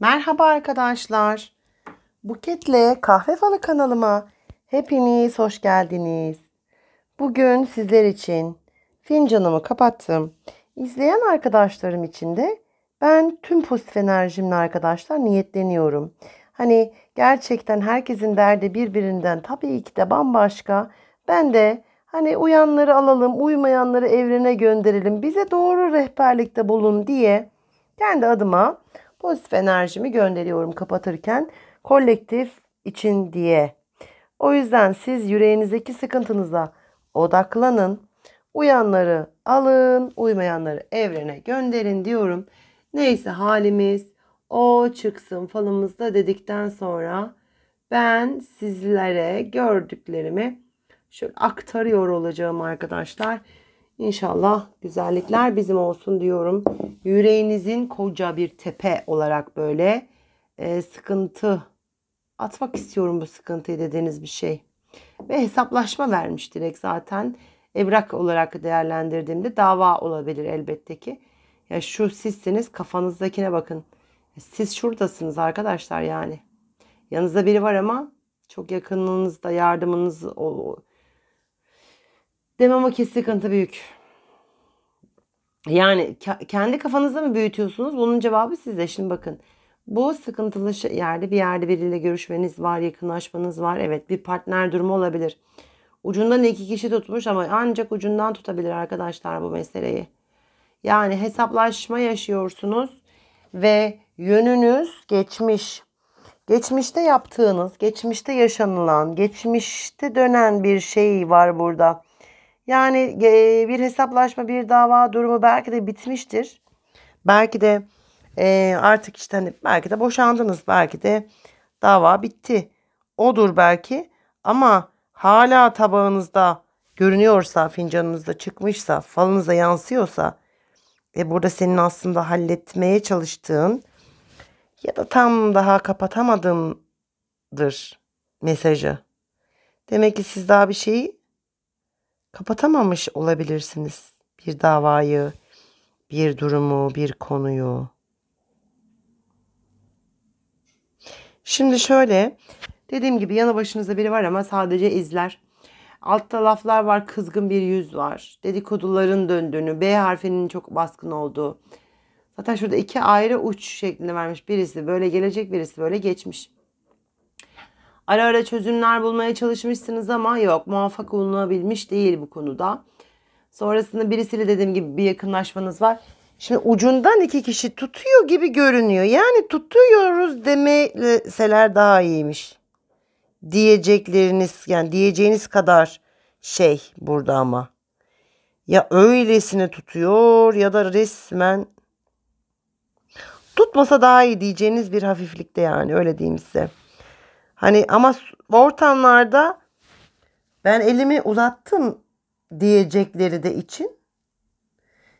Merhaba arkadaşlar. Buketle Kahve Falı kanalıma hepiniz hoş geldiniz. Bugün sizler için fincanımı kapattım. İzleyen arkadaşlarım için de ben tüm pozitif enerjimle arkadaşlar niyetleniyorum. Hani gerçekten herkesin derdi birbirinden tabii ki de bambaşka. Ben de hani uyanları alalım, uymayanları evrene gönderelim, bize doğru rehberlikte bulun diye kendi adıma Pozitif enerjimi gönderiyorum kapatırken kolektif için diye. O yüzden siz yüreğinizdeki sıkıntınıza odaklanın. Uyanları alın, uymayanları evrene gönderin diyorum. Neyse halimiz o çıksın falımızda dedikten sonra ben sizlere gördüklerimi şöyle aktarıyor olacağım arkadaşlar. İnşallah güzellikler bizim olsun diyorum. Yüreğinizin koca bir tepe olarak böyle e, sıkıntı atmak istiyorum bu sıkıntıyı dediğiniz bir şey. Ve hesaplaşma vermiş direkt zaten. Evrak olarak değerlendirdiğimde dava olabilir elbette ki. Ya şu sizsiniz kafanızdakine bakın. Siz şuradasınız arkadaşlar yani. Yanınızda biri var ama çok yakınınızda yardımınız olur Demem o ki sıkıntı büyük. Yani kendi kafanızda mı büyütüyorsunuz? Bunun cevabı sizde. Şimdi bakın. Bu sıkıntılı yerde bir yerde biriyle görüşmeniz var, yakınlaşmanız var. Evet bir partner durumu olabilir. Ucundan iki kişi tutmuş ama ancak ucundan tutabilir arkadaşlar bu meseleyi. Yani hesaplaşma yaşıyorsunuz ve yönünüz geçmiş. Geçmişte yaptığınız, geçmişte yaşanılan, geçmişte dönen bir şey var burada. Yani e, bir hesaplaşma, bir dava durumu belki de bitmiştir. Belki de e, artık işte hani belki de boşandınız. Belki de dava bitti. Odur belki ama hala tabağınızda görünüyorsa, fincanınızda çıkmışsa, falınıza yansıyorsa ve burada senin aslında halletmeye çalıştığın ya da tam daha kapatamadığındır mesajı. Demek ki siz daha bir şeyi kapatamamış olabilirsiniz bir davayı, bir durumu, bir konuyu. Şimdi şöyle dediğim gibi yanı başınızda biri var ama sadece izler. Altta laflar var, kızgın bir yüz var. Dedikoduların döndüğünü, B harfinin çok baskın olduğu. Zaten şurada iki ayrı uç şeklinde vermiş. Birisi böyle gelecek, birisi böyle geçmiş. Ara ara çözümler bulmaya çalışmışsınız ama yok muvaffak olunabilmiş değil bu konuda. Sonrasında birisiyle dediğim gibi bir yakınlaşmanız var. Şimdi ucundan iki kişi tutuyor gibi görünüyor. Yani tutuyoruz demeseler daha iyiymiş. Diyecekleriniz yani diyeceğiniz kadar şey burada ama. Ya öylesine tutuyor ya da resmen tutmasa daha iyi diyeceğiniz bir hafiflikte yani öyle diyeyim size. Hani ama ortamlarda ben elimi uzattım diyecekleri de için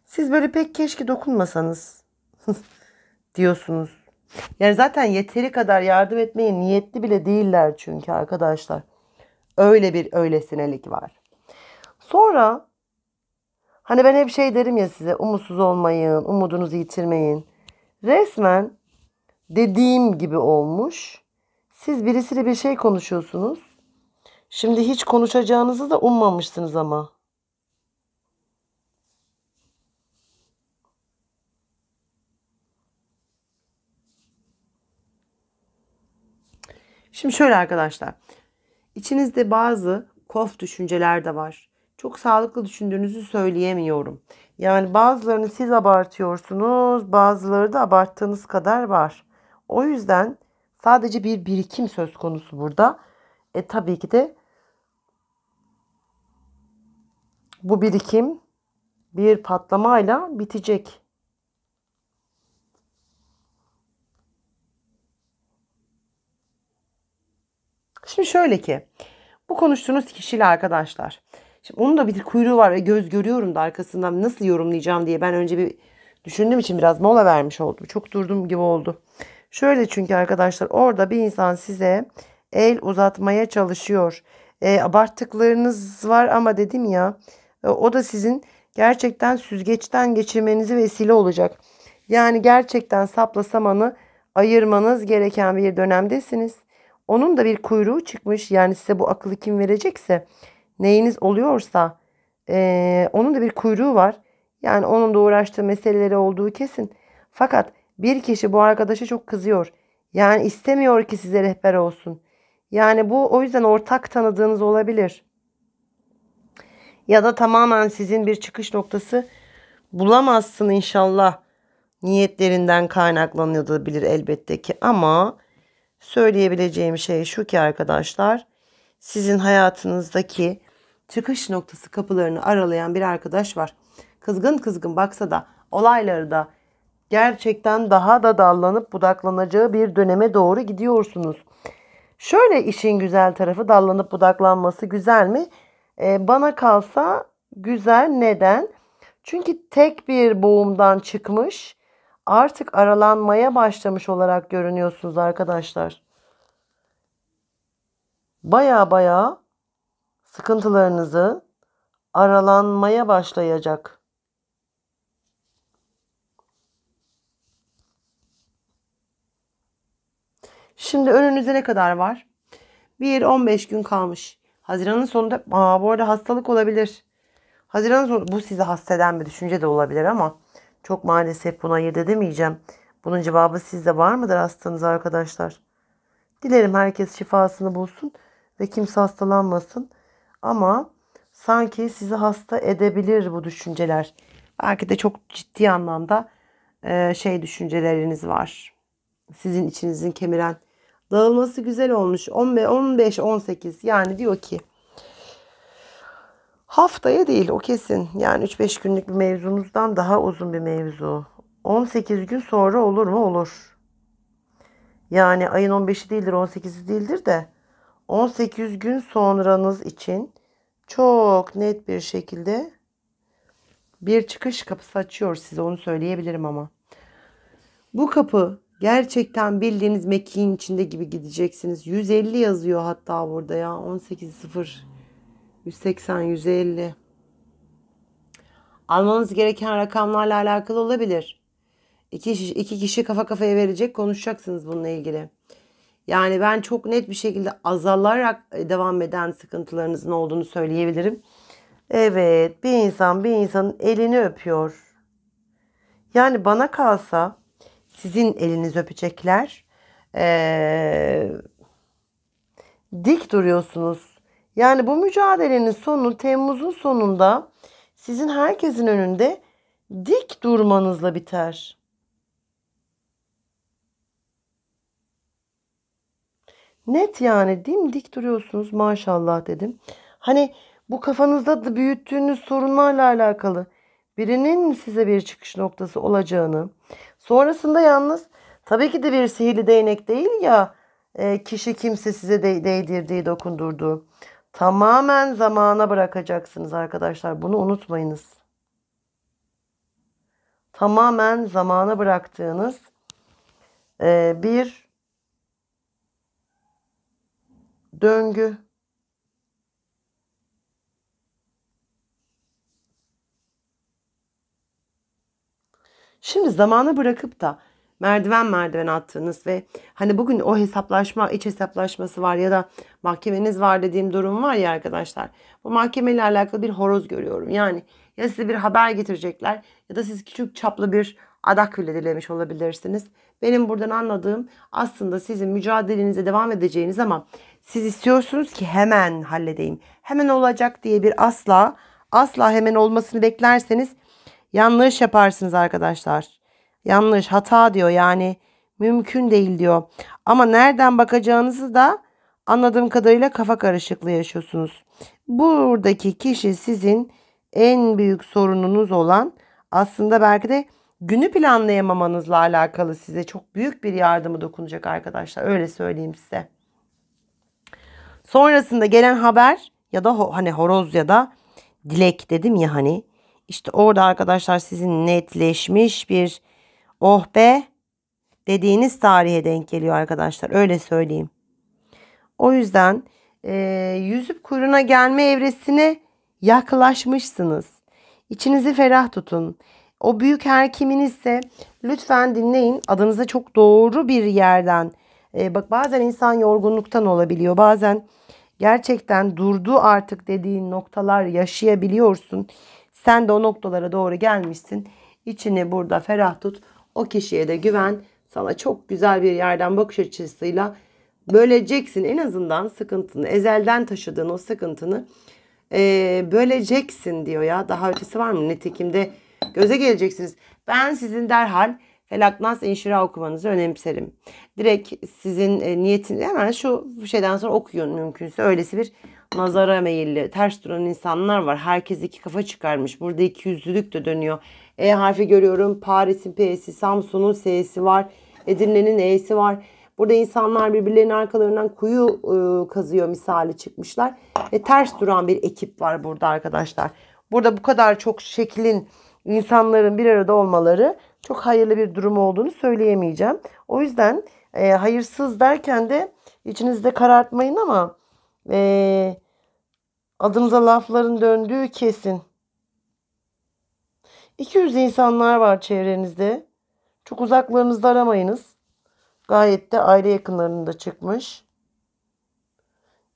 siz böyle pek keşke dokunmasanız diyorsunuz. Yani zaten yeteri kadar yardım etmeye niyetli bile değiller çünkü arkadaşlar. Öyle bir öylesinelik var. Sonra hani ben hep şey derim ya size umutsuz olmayın, umudunuzu yitirmeyin. Resmen dediğim gibi olmuş. Siz birisiyle bir şey konuşuyorsunuz. Şimdi hiç konuşacağınızı da ummamışsınız ama. Şimdi şöyle arkadaşlar. İçinizde bazı kof düşünceler de var. Çok sağlıklı düşündüğünüzü söyleyemiyorum. Yani bazılarını siz abartıyorsunuz, bazıları da abarttığınız kadar var. O yüzden Sadece bir birikim söz konusu burada. E tabii ki de bu birikim bir patlamayla bitecek. Şimdi şöyle ki bu konuştuğunuz kişiyle arkadaşlar. Şimdi onun da bir kuyruğu var ve göz görüyorum da arkasından nasıl yorumlayacağım diye ben önce bir düşündüğüm için biraz mola vermiş oldum. Çok durdum gibi oldu. Şöyle çünkü arkadaşlar orada bir insan size el uzatmaya çalışıyor. E, abarttıklarınız var ama dedim ya e, o da sizin gerçekten süzgeçten geçirmenizi vesile olacak. Yani gerçekten sapla samanı ayırmanız gereken bir dönemdesiniz. Onun da bir kuyruğu çıkmış. Yani size bu akıllı kim verecekse neyiniz oluyorsa e, onun da bir kuyruğu var. Yani onun da uğraştığı meseleleri olduğu kesin. Fakat bir kişi bu arkadaşa çok kızıyor. Yani istemiyor ki size rehber olsun. Yani bu o yüzden ortak tanıdığınız olabilir. Ya da tamamen sizin bir çıkış noktası bulamazsın inşallah. Niyetlerinden kaynaklanabilir elbette ki ama söyleyebileceğim şey şu ki arkadaşlar sizin hayatınızdaki çıkış noktası kapılarını aralayan bir arkadaş var. Kızgın kızgın baksa da olayları da gerçekten daha da dallanıp budaklanacağı bir döneme doğru gidiyorsunuz. Şöyle işin güzel tarafı dallanıp budaklanması güzel mi? Ee, bana kalsa güzel. Neden? Çünkü tek bir boğumdan çıkmış artık aralanmaya başlamış olarak görünüyorsunuz arkadaşlar. Baya baya sıkıntılarınızı aralanmaya başlayacak. Şimdi önünüzde ne kadar var? 1-15 gün kalmış. Haziranın sonunda aa, bu arada hastalık olabilir. Haziranın sonunda bu sizi hasta eden bir düşünce de olabilir ama çok maalesef buna ayırt edemeyeceğim. Bunun cevabı sizde var mıdır hastanız arkadaşlar? Dilerim herkes şifasını bulsun ve kimse hastalanmasın. Ama sanki sizi hasta edebilir bu düşünceler. Belki de çok ciddi anlamda şey düşünceleriniz var. Sizin içinizin kemiren Dağılması güzel olmuş. 15-18 yani diyor ki haftaya değil o kesin. Yani 3-5 günlük bir mevzumuzdan daha uzun bir mevzu. 18 gün sonra olur mu? Olur. Yani ayın 15'i değildir 18'i değildir de 18 gün sonranız için çok net bir şekilde bir çıkış kapısı açıyor size onu söyleyebilirim ama. Bu kapı Gerçekten bildiğiniz mekiğin içinde gibi gideceksiniz. 150 yazıyor hatta burada ya. 18.0 180 150 Almanız gereken rakamlarla alakalı olabilir. İki, iki kişi kafa kafaya verecek konuşacaksınız bununla ilgili. Yani ben çok net bir şekilde azalarak e, devam eden sıkıntılarınızın olduğunu söyleyebilirim. Evet bir insan bir insanın elini öpüyor. Yani bana kalsa sizin eliniz öpecekler. Ee, dik duruyorsunuz. Yani bu mücadelenin sonu Temmuz'un sonunda sizin herkesin önünde dik durmanızla biter. Net yani dimdik duruyorsunuz maşallah dedim. Hani bu kafanızda da büyüttüğünüz sorunlarla alakalı birinin size bir çıkış noktası olacağını, sonrasında yalnız tabii ki de bir sihirli değnek değil ya, e, kişi kimse size de değdirdiği, dokundurduğu. Tamamen zamana bırakacaksınız arkadaşlar. Bunu unutmayınız. Tamamen zamana bıraktığınız e, bir döngü Şimdi zamanı bırakıp da merdiven merdiven attığınız ve hani bugün o hesaplaşma, iç hesaplaşması var ya da mahkemeniz var dediğim durum var ya arkadaşlar. Bu mahkemeyle alakalı bir horoz görüyorum. Yani ya size bir haber getirecekler ya da siz küçük çaplı bir adak bile dilemiş olabilirsiniz. Benim buradan anladığım aslında sizin mücadelenize devam edeceğiniz ama siz istiyorsunuz ki hemen halledeyim. Hemen olacak diye bir asla asla hemen olmasını beklerseniz Yanlış yaparsınız arkadaşlar. Yanlış, hata diyor yani mümkün değil diyor. Ama nereden bakacağınızı da anladığım kadarıyla kafa karışıklığı yaşıyorsunuz. Buradaki kişi sizin en büyük sorununuz olan aslında belki de günü planlayamamanızla alakalı size çok büyük bir yardımı dokunacak arkadaşlar. Öyle söyleyeyim size. Sonrasında gelen haber ya da hani horoz ya da dilek dedim ya hani işte orada arkadaşlar sizin netleşmiş bir oh be dediğiniz tarihe denk geliyor arkadaşlar. Öyle söyleyeyim. O yüzden e, yüzüp kuyruğuna gelme evresine yaklaşmışsınız. İçinizi ferah tutun. O büyük her kiminizse lütfen dinleyin. Adınıza çok doğru bir yerden. E, bak bazen insan yorgunluktan olabiliyor. Bazen gerçekten durdu artık dediğin noktalar yaşayabiliyorsun. Sen de o noktalara doğru gelmişsin. İçini burada ferah tut. O kişiye de güven. Sana çok güzel bir yerden bakış açısıyla böleceksin. En azından sıkıntını, ezelden taşıdığın o sıkıntını e, böleceksin diyor ya. Daha ötesi var mı? Netekimde göze geleceksiniz. Ben sizin derhal Felaknas inşira okumanızı önemserim. Direkt sizin e, niyetin hemen şu şeyden sonra okuyun mümkünse. Öylesi bir nazara meyilli, ters duran insanlar var. Herkes iki kafa çıkarmış. Burada iki yüzlülük de dönüyor. E harfi görüyorum. Paris'in P'si, Samsun'un S'si var. Edirne'nin E'si var. Burada insanlar birbirlerinin arkalarından kuyu e, kazıyor misali çıkmışlar. E, ters duran bir ekip var burada arkadaşlar. Burada bu kadar çok şeklin insanların bir arada olmaları çok hayırlı bir durum olduğunu söyleyemeyeceğim. O yüzden e, hayırsız derken de içinizde karartmayın ama ve adınıza lafların döndüğü kesin. 200 insanlar var çevrenizde. Çok uzaklarınızda aramayınız. Gayet de aile yakınlarında çıkmış.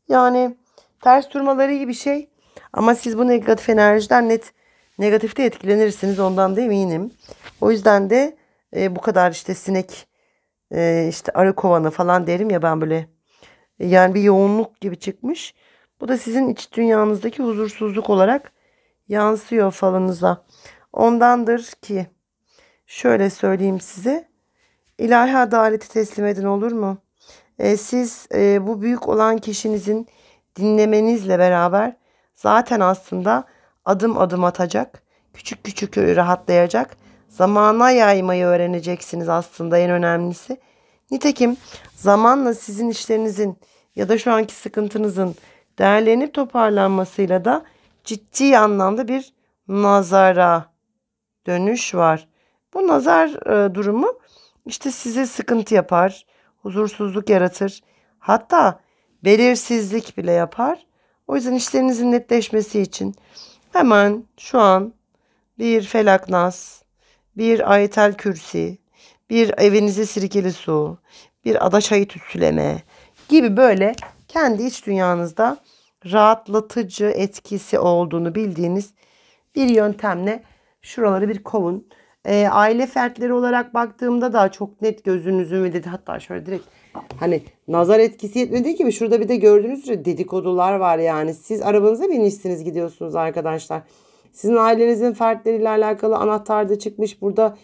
Yani ters durmaları gibi bir şey. Ama siz bu negatif enerjiden net negatifte etkilenirsiniz ondan da eminim. O yüzden de e, bu kadar işte sinek e, işte arı kovanı falan derim ya ben böyle yani bir yoğunluk gibi çıkmış. Bu da sizin iç dünyanızdaki huzursuzluk olarak yansıyor falınıza. Ondandır ki şöyle söyleyeyim size. İlahi adaleti teslim edin olur mu? E, siz e, bu büyük olan kişinizin dinlemenizle beraber zaten aslında adım adım atacak, küçük küçük rahatlayacak, zamana yaymayı öğreneceksiniz aslında en önemlisi. Nitekim zamanla sizin işlerinizin ya da şu anki sıkıntınızın değerlenip toparlanmasıyla da ciddi anlamda bir nazara dönüş var. Bu nazar e, durumu işte size sıkıntı yapar, huzursuzluk yaratır. Hatta belirsizlik bile yapar. O yüzden işlerinizin netleşmesi için hemen şu an bir felaknas, bir ayetel kürsi, bir evinize sirkeli su, bir ada çayı tütsüleme gibi böyle kendi iç dünyanızda rahatlatıcı etkisi olduğunu bildiğiniz bir yöntemle şuraları bir kovun. E, aile fertleri olarak baktığımda daha çok net gözünüzün ve dedi hatta şöyle direkt hani nazar etkisi yetmediği gibi şurada bir de gördüğünüz üzere dedikodular var yani. Siz arabanıza binmişsiniz gidiyorsunuz arkadaşlar. Sizin ailenizin fertleriyle alakalı anahtar da çıkmış. Burada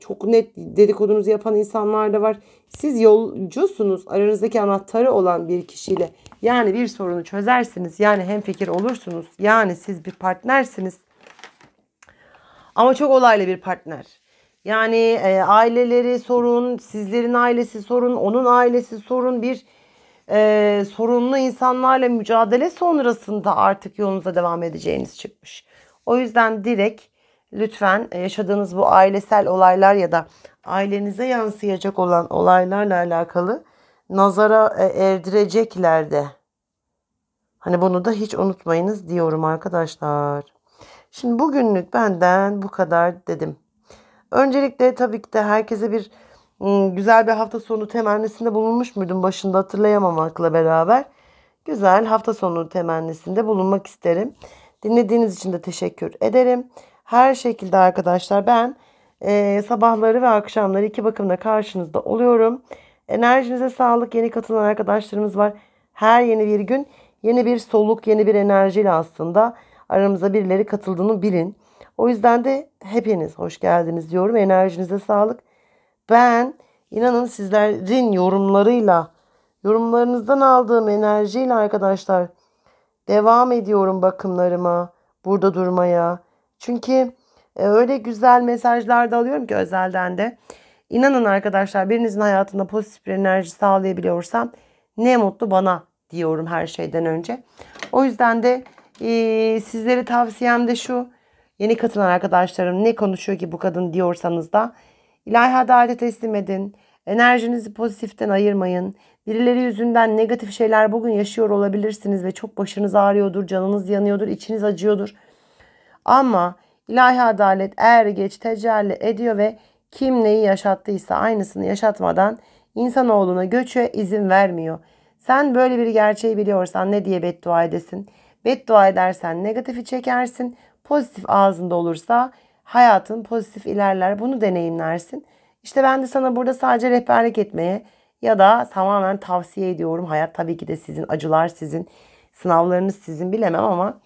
çok net dedikodunuzu yapan insanlar da var. Siz yolcusunuz aranızdaki anahtarı olan bir kişiyle. Yani bir sorunu çözersiniz. Yani hem fikir olursunuz. Yani siz bir partnersiniz. Ama çok olaylı bir partner. Yani e, aileleri sorun, sizlerin ailesi sorun, onun ailesi sorun. Bir e, sorunlu insanlarla mücadele sonrasında artık yolunuza devam edeceğiniz çıkmış. O yüzden direkt lütfen e, yaşadığınız bu ailesel olaylar ya da ailenize yansıyacak olan olaylarla alakalı nazara e, erdirecekler de. Hani bunu da hiç unutmayınız diyorum arkadaşlar. Şimdi bugünlük benden bu kadar dedim. Öncelikle tabii ki de herkese bir ıı, güzel bir hafta sonu temennisinde bulunmuş muydum başında hatırlayamamakla beraber. Güzel hafta sonu temennisinde bulunmak isterim. Dinlediğiniz için de teşekkür ederim. Her şekilde arkadaşlar ben e, sabahları ve akşamları iki bakımda karşınızda oluyorum. Enerjinize sağlık. Yeni katılan arkadaşlarımız var. Her yeni bir gün yeni bir soluk, yeni bir enerjiyle aslında aramıza birileri katıldığını bilin. O yüzden de hepiniz hoş geldiniz diyorum. Enerjinize sağlık. Ben inanın sizlerin yorumlarıyla, yorumlarınızdan aldığım enerjiyle arkadaşlar devam ediyorum bakımlarıma, burada durmaya. Çünkü e, öyle güzel mesajlar da alıyorum ki özelden de. İnanın arkadaşlar birinizin hayatında pozitif bir enerji sağlayabiliyorsam ne mutlu bana diyorum her şeyden önce. O yüzden de e, sizlere tavsiyem de şu. Yeni katılan arkadaşlarım ne konuşuyor ki bu kadın diyorsanız da ilahi adalete teslim edin. Enerjinizi pozitiften ayırmayın. Birileri yüzünden negatif şeyler bugün yaşıyor olabilirsiniz ve çok başınız ağrıyordur, canınız yanıyordur, içiniz acıyordur. Ama ilahi adalet er geç tecelli ediyor ve kim neyi yaşattıysa aynısını yaşatmadan insanoğluna göçe izin vermiyor. Sen böyle bir gerçeği biliyorsan ne diye beddua edesin? Beddua edersen negatifi çekersin. Pozitif ağzında olursa hayatın pozitif ilerler. Bunu deneyimlersin. İşte ben de sana burada sadece rehberlik etmeye ya da tamamen tavsiye ediyorum. Hayat tabii ki de sizin, acılar sizin, sınavlarınız sizin bilemem ama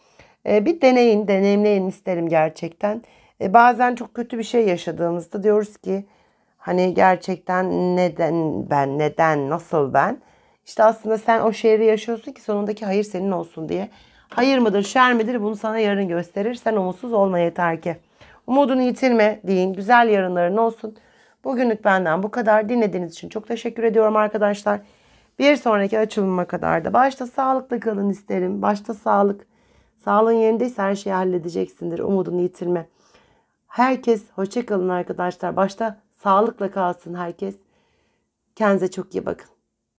e, bir deneyin, deneyimleyin isterim gerçekten. E, bazen çok kötü bir şey yaşadığımızda diyoruz ki hani gerçekten neden ben, neden, nasıl ben? İşte aslında sen o şehri yaşıyorsun ki sonundaki hayır senin olsun diye. Hayır mıdır, şer midir bunu sana yarın gösterir. Sen umutsuz olma yeter ki. Umudunu yitirme deyin. Güzel yarınların olsun. Bugünlük benden bu kadar. Dinlediğiniz için çok teşekkür ediyorum arkadaşlar. Bir sonraki açılıma kadar da başta sağlıklı kalın isterim. Başta sağlık. Sağlığın yerindeyse her şeyi halledeceksindir. Umudunu yitirme. Herkes hoşça kalın arkadaşlar. Başta sağlıkla kalsın herkes. Kendinize çok iyi bakın.